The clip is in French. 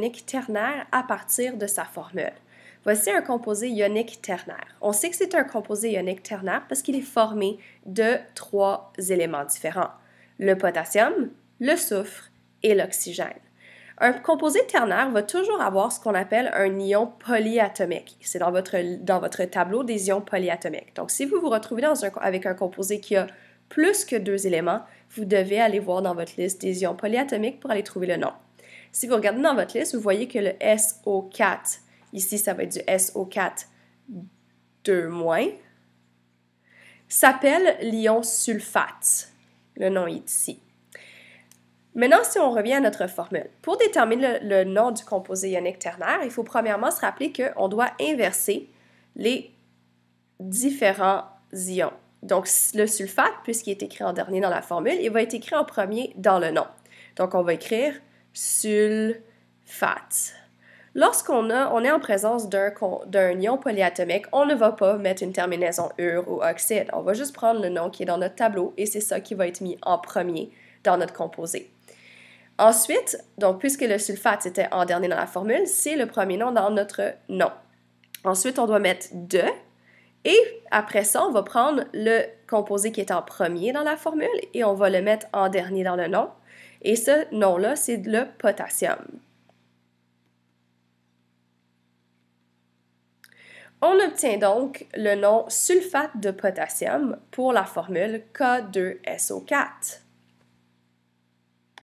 ionique ternaire à partir de sa formule. Voici un composé ionique ternaire. On sait que c'est un composé ionique ternaire parce qu'il est formé de trois éléments différents. Le potassium, le soufre et l'oxygène. Un composé ternaire va toujours avoir ce qu'on appelle un ion polyatomique. C'est dans votre, dans votre tableau des ions polyatomiques. Donc, si vous vous retrouvez avec un composé qui a plus que deux éléments, vous devez aller voir dans votre liste des ions polyatomiques pour aller trouver le nom. Si vous regardez dans votre liste, vous voyez que le SO4, ici, ça va être du SO4 2 s'appelle l'ion sulfate. Le nom est ici. Maintenant, si on revient à notre formule, pour déterminer le, le nom du composé ionique ternaire, il faut premièrement se rappeler qu'on doit inverser les différents ions. Donc, le sulfate, puisqu'il est écrit en dernier dans la formule, il va être écrit en premier dans le nom. Donc, on va écrire sulfate. Lorsqu'on on est en présence d'un ion polyatomique, on ne va pas mettre une terminaison ure ou oxyde. On va juste prendre le nom qui est dans notre tableau et c'est ça qui va être mis en premier dans notre composé. Ensuite, donc puisque le sulfate était en dernier dans la formule, c'est le premier nom dans notre nom. Ensuite, on doit mettre de et après ça, on va prendre le composé qui est en premier dans la formule et on va le mettre en dernier dans le nom. Et ce nom-là, c'est le potassium. On obtient donc le nom sulfate de potassium pour la formule K2SO4.